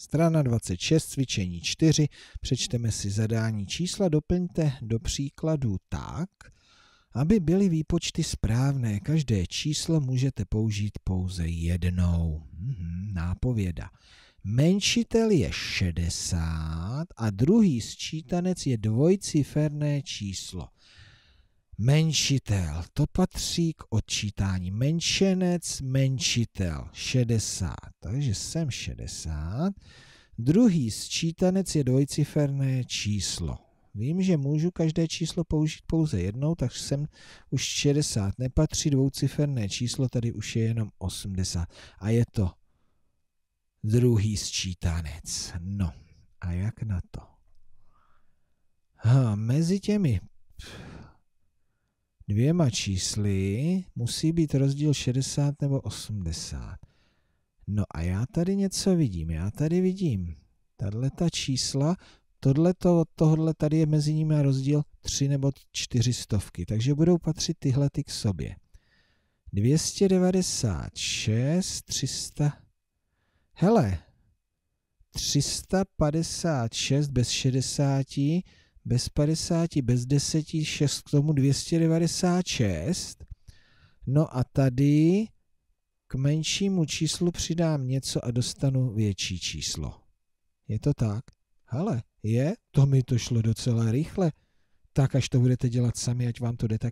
Strana 26, cvičení 4, přečteme si zadání čísla, doplňte do příkladu tak, aby byly výpočty správné. Každé číslo můžete použít pouze jednou. Mhm, nápověda. Menšitel je 60 a druhý sčítanec je dvojciferné číslo. Menšitel, to patří k odčítání. Menšenec, menšitel, 60. Takže jsem 60. Druhý sčítanec je dvojciferné číslo. Vím, že můžu každé číslo použít pouze jednou, tak jsem už 60. Nepatří dvouciferné číslo, tady už je jenom 80. A je to druhý sčítanec. No, a jak na to? Ha, mezi těmi dvěma čísly musí být rozdíl 60 nebo 80. No a já tady něco vidím. Já tady vidím tahle ta čísla, tohle to od tady je mezi nimi rozdíl 3 nebo 4 stovky, takže budou patřit tyhle ty k sobě. 296, 300, hele, 356 bez 60 bez 50, bez 10, 6 k tomu 296. No a tady k menšímu číslu přidám něco a dostanu větší číslo. Je to tak? Hele, je? To mi to šlo docela rychle. Tak až to budete dělat sami, ať vám to jde tak